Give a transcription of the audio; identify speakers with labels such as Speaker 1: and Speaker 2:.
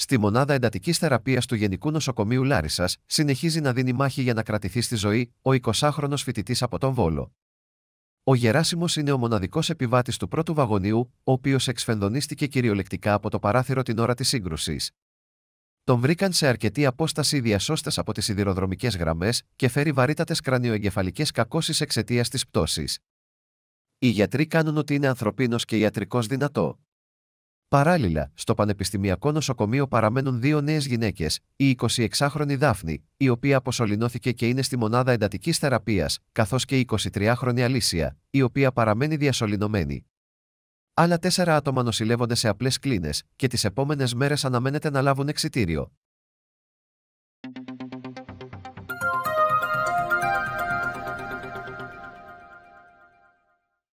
Speaker 1: στη μονάδα εντατικής θεραπείας του Γενικού Νοσοκομείου Λάρισας, συνεχίζει να δίνει μάχη για να κρατηθεί στη ζωή ο 20χρονο φοιτητής από τον Βόλο. Ο Γεράσιμος είναι ο μοναδικός επιβάτης του πρώτου βαγονίου, ο οποίος εξφενδονίστηκε κυριολεκτικά από το παράθυρο την ώρα της σύγκρουσης. Τον βρήκαν σε αρκετή απόσταση οι διασώστες από τις σιδηροδρομικές γραμμές και φέρει βαρύτατες κρανιοεγκεφαλικές κακώσεις εξαιτίας της πτώσης. Οι γιατροί κάνουν ότι είναι ανθρωπίνος και ιατρικός δυνατό. Παράλληλα, στο Πανεπιστημιακό Νοσοκομείο παραμένουν δύο νέες γυναίκες, η 26χρονη Δάφνη, η οποία αποσωληνώθηκε και είναι στη μονάδα εντατικής θεραπείας, καθώς και η 23χρονη Αλήσια, η οποία παραμένει διασωληνωμένη. Άλλα τέσσερα άτομα νοσηλεύονται σε απλές κλίνες και τις επόμενες μέρες αναμένεται να λάβουν εξητήριο.